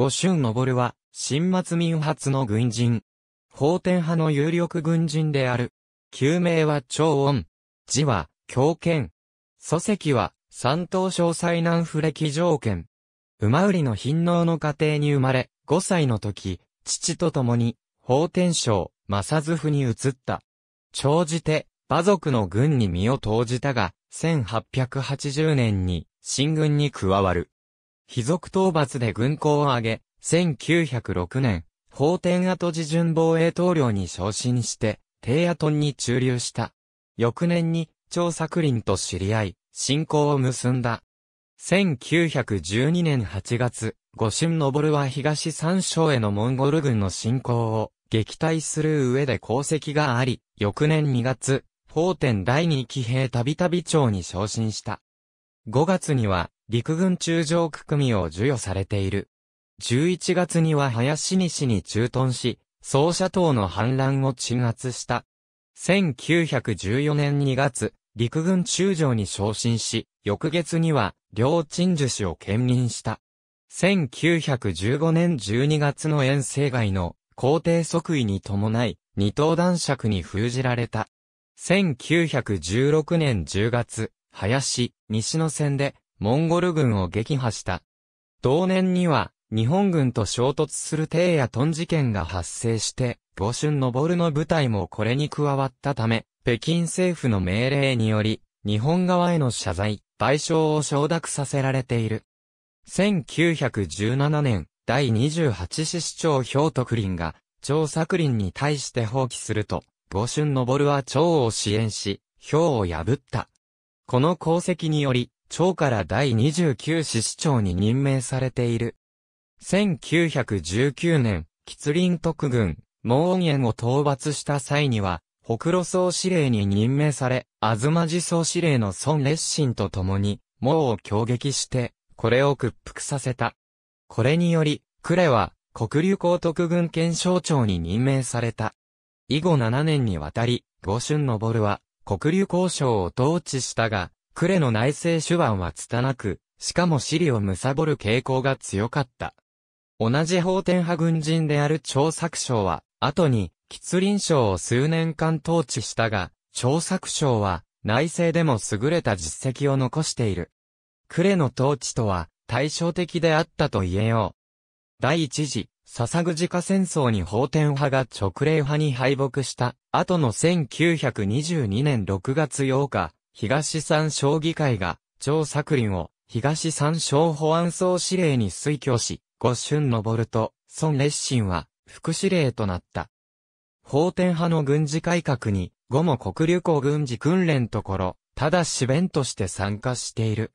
五春昇は、新末民発の軍人。法天派の有力軍人である。旧名は長恩。字は、狂犬。祖籍は、三島省西南不歴条件。馬売りの貧農の家庭に生まれ、五歳の時、父と共に、法天省、正津府に移った。長じて、馬族の軍に身を投じたが、1880年に、新軍に加わる。貴族討伐で軍港を挙げ、1906年、法天跡自巡防衛統領に昇進して、低野トンに駐留した。翌年に、張作林と知り合い、信仰を結んだ。1912年8月、五春昇は東三省へのモンゴル軍の侵攻を撃退する上で功績があり、翌年2月、法天第二騎兵たびたび長に昇進した。5月には、陸軍中将区組を授与されている。11月には林西に駐屯し、総社党の反乱を鎮圧した。1914年2月、陸軍中将に昇進し、翌月には、両鎮守氏を兼任した。1915年12月の遠征外の皇帝即位に伴い、二等男爵に封じられた。1916年10月、林、西の戦で、モンゴル軍を撃破した。同年には、日本軍と衝突する帝やトン事件が発生して、五春昇の部隊もこれに加わったため、北京政府の命令により、日本側への謝罪、賠償を承諾させられている。1917年、第28師市長ク徳林が、張作林に対して放棄すると、五春昇は張を支援し、ウを破った。この功績により、長から第29市市長に任命されている。1919年、吉林特軍、毛恩園を討伐した際には、北路総司令に任命され、東寺総司令の孫烈心と共に、毛を攻撃して、これを屈服させた。これにより、呉は、国流江特軍検証長に任命された。以後7年にわたり、五春昇は、国流江省を統治したが、呉の内政手腕は拙く、しかも尻を貪る傾向が強かった。同じ法天派軍人である張作省は、後に、吉林省を数年間統治したが、張作省は、内政でも優れた実績を残している。呉の統治とは、対照的であったと言えよう。第一次、笹ぐじ戦争に法天派が直令派に敗北した、後の1922年6月8日、東山省議会が、張作林を、東山省保安総司令に推挙し、五春ルと、孫烈心は、副司令となった。法天派の軍事改革に、後も国流行軍事訓練ところ、ただし弁として参加している。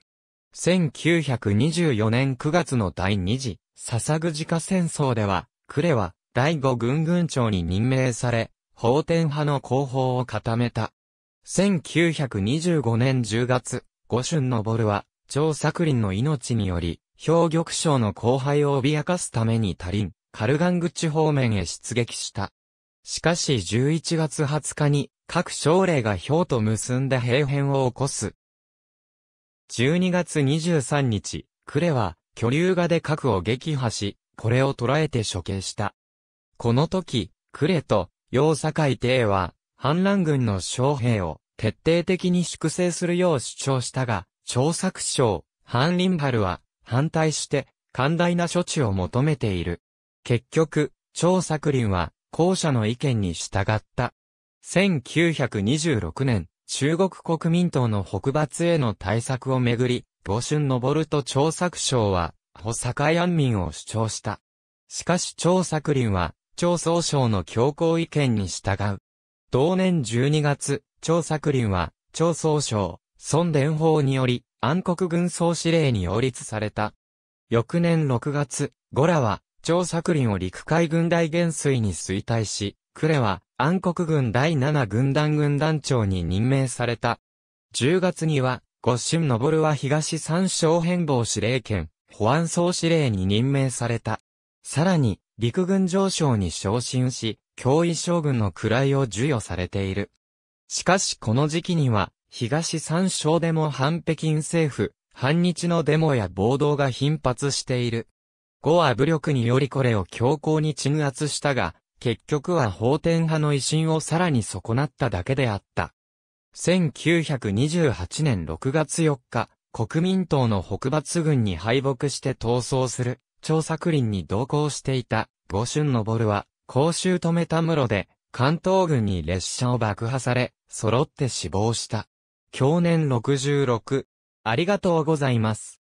1924年9月の第二次、笹ぐじか戦争では、呉は、第五軍軍長に任命され、法天派の後方を固めた。1925年10月、五春のボルは、張作林の命により、氷玉将の後輩を脅かすために他林、カルガン口方面へ出撃した。しかし11月20日に、各将令が氷と結んで兵変を起こす。12月23日、呉は、巨竜画で核を撃破し、これを捕らえて処刑した。この時、呉と、楊堺帝は、反乱軍の将兵を徹底的に粛清するよう主張したが、張作将、反林ルは反対して寛大な処置を求めている。結局、張作林は後者の意見に従った。1926年、中国国民党の北伐への対策をめぐり、母春ると張作将は、保坂安民を主張した。しかし張作林は、張総省の強硬意見に従う。同年12月、張作霖は、張総省、孫伝法により、暗黒軍総司令に擁立された。翌年6月、ゴラは、張作霖を陸海軍大元帥に衰退し、クレは、暗黒軍第七軍団軍団長に任命された。10月には、ゴッシン・ノボルは東三省変貌司令権、保安総司令に任命された。さらに、陸軍上将に昇進し、脅威将軍の位を授与されている。しかしこの時期には、東三省でも反北京政府、反日のデモや暴動が頻発している。後は武力によりこれを強硬に鎮圧したが、結局は法典派の威信をさらに損なっただけであった。1928年6月4日、国民党の北伐軍に敗北して逃走する。調作林に同行していた五春昇は、公衆止めた室で、関東軍に列車を爆破され、揃って死亡した。去年66。ありがとうございます。